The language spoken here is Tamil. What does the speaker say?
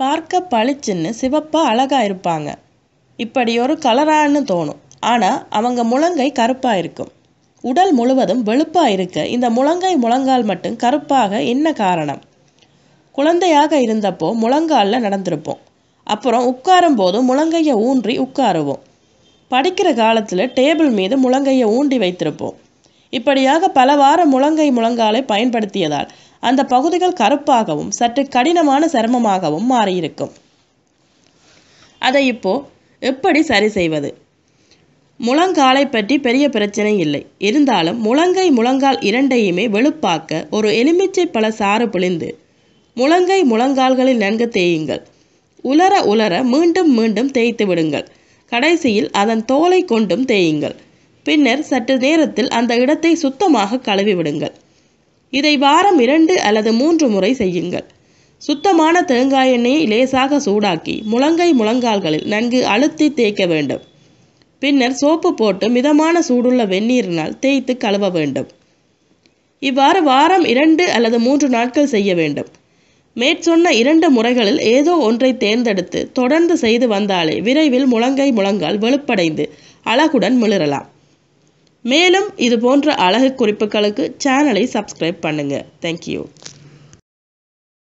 பார்க்க பளிச்சுன்னு சிவப்பாக அழகாக இருப்பாங்க இப்படி ஒரு கலரான்னு தோணும் ஆனால் அவங்க முழங்கை கருப்பாக இருக்கும் உடல் முழுவதும் வெளுப்பாக இருக்க இந்த முழங்கை முழங்கால் மட்டும் கருப்பாக என்ன காரணம் குழந்தையாக இருந்தப்போ முழங்காலில் நடந்திருப்போம் அப்புறம் உட்காரும் போது முழங்கையை ஊன்றி உட்காருவோம் படிக்கிற காலத்தில் டேபிள் மீது முழங்கையை ஊண்டி வைத்திருப்போம் இப்படியாக பல வாரம் முழங்கை முழங்காலை பயன்படுத்தியதால் அந்த பகுதிகள் கருப்பாகவும் சற்று கடினமான சிரமமாகவும் மாறியிருக்கும் அதை இப்போ எப்படி சரி செய்வது முழங்காலை பற்றி பெரிய பிரச்சனை இல்லை இருந்தாலும் முழங்கை முழங்கால் இரண்டையுமே வெளுப்பாக்க ஒரு எலுமிச்சை பல சாறு பிழிந்து முழங்கை முழங்கால்களில் நன்கு தேயுங்கள் உலர உலர மீண்டும் மீண்டும் தேய்த்து விடுங்கள் கடைசியில் அதன் தோலை கொண்டும் தேயுங்கள் பின்னர் சற்று நேரத்தில் அந்த இடத்தை சுத்தமாக கழுவி விடுங்கள் இதை வாரம் இரண்டு அல்லது மூன்று முறை செய்யுங்கள் சுத்தமான தேங்காய் எண்ணெயை லேசாக சூடாக்கி முழங்கை முழங்கால்களில் நன்கு அழுத்தி தேய்க்க வேண்டும் பின்னர் சோப்பு போட்டு மிதமான சூடுள்ள வெந்நீரினால் தேய்த்து கழுவ வேண்டும் இவ்வாறு வாரம் இரண்டு அல்லது மூன்று நாட்கள் செய்ய வேண்டும் மேற்சொன்ன இரண்டு முறைகளில் ஏதோ ஒன்றை தேர்ந்தெடுத்து தொடர்ந்து செய்து வந்தாலே விரைவில் முழங்கை முழங்கால் வெளுப்படைந்து அழகுடன் மிளிரலாம் மேலும் இது போன்ற அழகு குறிப்புகளுக்கு சேனலை சப்ஸ்கிரைப் பண்ணுங்கள் தேங்க்யூ